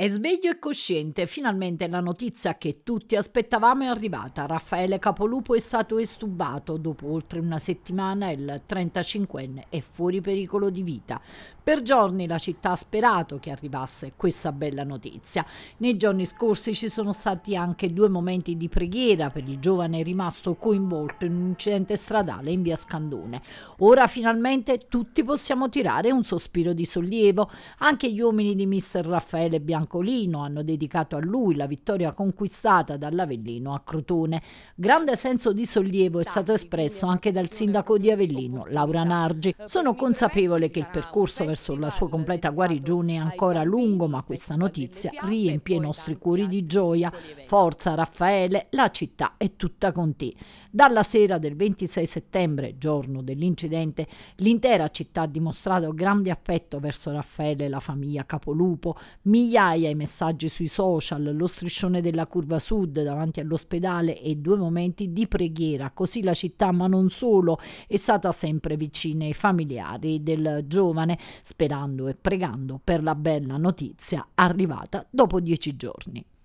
È sveglio e cosciente, finalmente la notizia che tutti aspettavamo è arrivata. Raffaele Capolupo è stato estubato dopo oltre una settimana, il 35enne è fuori pericolo di vita. Per giorni la città ha sperato che arrivasse questa bella notizia. Nei giorni scorsi ci sono stati anche due momenti di preghiera per il giovane rimasto coinvolto in un incidente stradale in via Scandone. Ora finalmente tutti possiamo tirare un sospiro di sollievo. Anche gli uomini di mister Raffaele Bianco Francolino hanno dedicato a lui la vittoria conquistata dall'Avellino a Crotone. Grande senso di sollievo è stato espresso anche dal sindaco di Avellino, Laura Nargi. Eh, Sono consapevole che il percorso verso la sua completa guarigione è ancora lungo, ma questa notizia riempie i nostri cuori di gioia. Forza Raffaele, la città è tutta con te. Dalla sera del 26 settembre, giorno dell'incidente, l'intera città ha dimostrato grande affetto verso Raffaele e la famiglia Capolupo. Migliaia guai ai messaggi sui social, lo striscione della curva sud davanti all'ospedale e due momenti di preghiera. Così la città, ma non solo, è stata sempre vicina ai familiari del giovane, sperando e pregando per la bella notizia arrivata dopo dieci giorni.